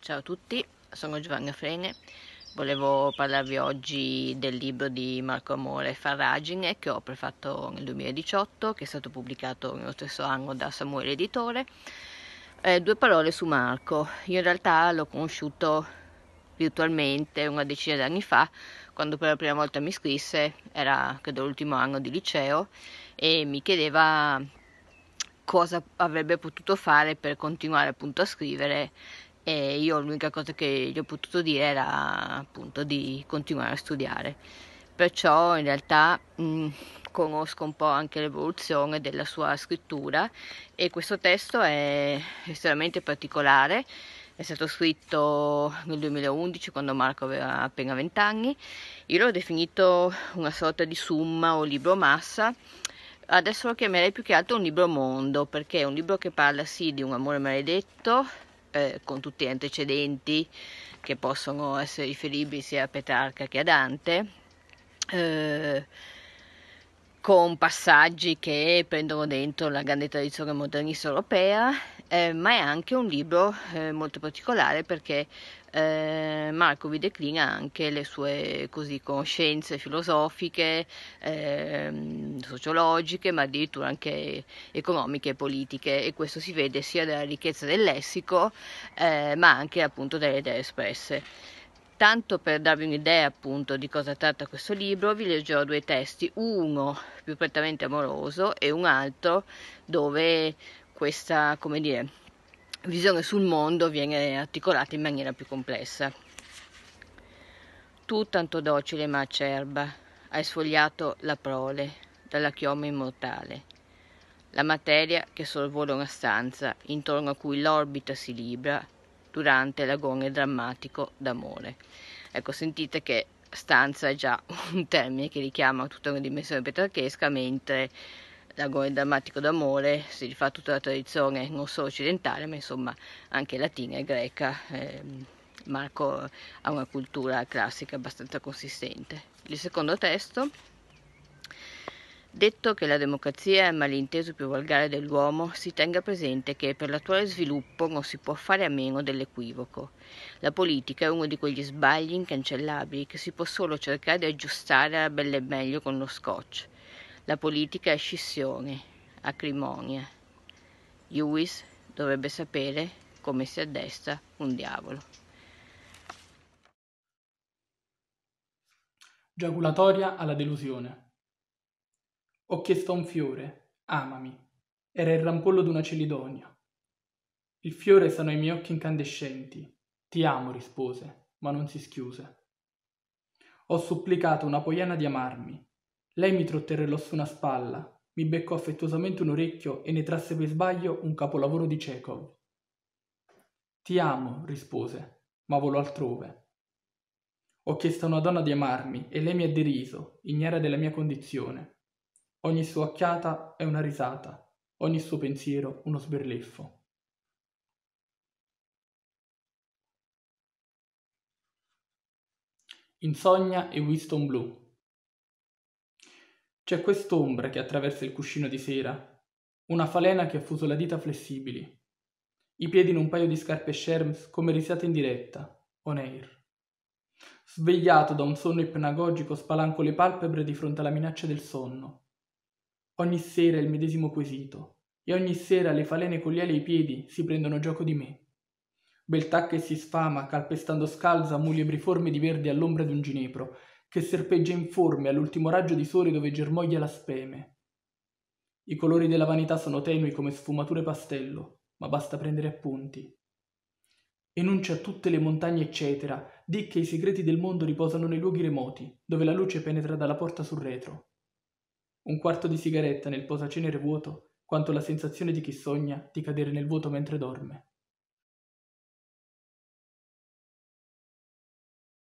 Ciao a tutti, sono Giovanna Frene. Volevo parlarvi oggi del libro di Marco Amore Farragine che ho prefatto nel 2018, che è stato pubblicato nello stesso anno da Samuele Editore. Eh, due parole su Marco. Io in realtà l'ho conosciuto virtualmente una decina di anni fa, quando per la prima volta mi scrisse, era credo l'ultimo anno di liceo, e mi chiedeva cosa avrebbe potuto fare per continuare appunto a scrivere e io l'unica cosa che gli ho potuto dire era appunto di continuare a studiare. Perciò in realtà mh, mm, conosco un po' anche l'evoluzione della sua scrittura e questo testo è estremamente particolare, è stato scritto nel 2011 quando Marco aveva appena 20 anni, io l'ho definito una sorta di summa o libro massa adesso lo chiamerei più che altro un libro mondo perché è un libro che parla sì di un amore maledetto eh, con tutti gli antecedenti che possono essere riferibili sia a Petrarca che a Dante, eh, con passaggi che prendono dentro la grande tradizione modernista europea eh, ma è anche un libro eh, molto particolare perché eh, Marco vi declina anche le sue così, conoscenze filosofiche, ehm, sociologiche, ma addirittura anche economiche e politiche e questo si vede sia dalla ricchezza del lessico eh, ma anche appunto delle idee espresse. Tanto per darvi un'idea appunto di cosa tratta questo libro, vi leggerò due testi, uno più prettamente amoroso e un altro dove questa, come dire, visione sul mondo viene articolata in maniera più complessa. Tu, tanto docile ma acerba, hai sfogliato la prole dalla chioma immortale, la materia che sorvola una stanza intorno a cui l'orbita si libra durante l'agone drammatico d'amore. Ecco, sentite che stanza è già un termine che richiama tutta una dimensione petrarchesca, mentre l'agonia drammatico d'amore, si rifà tutta la tradizione non solo occidentale ma insomma anche latina e greca. Ehm, Marco ha una cultura classica abbastanza consistente. Il secondo testo, detto che la democrazia è il malinteso più volgare dell'uomo, si tenga presente che per l'attuale sviluppo non si può fare a meno dell'equivoco. La politica è uno di quegli sbagli incancellabili che si può solo cercare di aggiustare a belle e meglio con lo scotch. La politica è scissione, acrimonia. Lewis dovrebbe sapere come si addestra un diavolo. Giaculatoria alla delusione. Ho chiesto a un fiore, amami. Era il rampollo d'una celidonia. Il fiore sanò i miei occhi incandescenti. Ti amo, rispose, ma non si schiuse. Ho supplicato una poiana di amarmi, lei mi trotterellò su una spalla, mi beccò affettuosamente un orecchio e ne trasse per sbaglio un capolavoro di Chekhov. Ti amo, rispose, ma volo altrove. Ho chiesto a una donna di amarmi e lei mi ha deriso, ignara della mia condizione. Ogni sua occhiata è una risata, ogni suo pensiero uno sberleffo. Insonnia e Winston Blue c'è quest'ombra che attraversa il cuscino di sera, una falena che ha fuso le dita flessibili, i piedi in un paio di scarpe Sherms come risate in diretta, on air. Svegliato da un sonno ipnagogico spalanco le palpebre di fronte alla minaccia del sonno. Ogni sera è il medesimo quesito, e ogni sera le falene con gli ali ai piedi si prendono gioco di me. Beltà che si sfama, calpestando scalza muli ebriformi di verde all'ombra di un ginepro, che serpeggia informe all'ultimo raggio di sole dove germoglia la speme. I colori della vanità sono tenui come sfumature pastello, ma basta prendere appunti. Enuncia tutte le montagne, eccetera, di che i segreti del mondo riposano nei luoghi remoti, dove la luce penetra dalla porta sul retro. Un quarto di sigaretta nel posacenere vuoto, quanto la sensazione di chi sogna di cadere nel vuoto mentre dorme.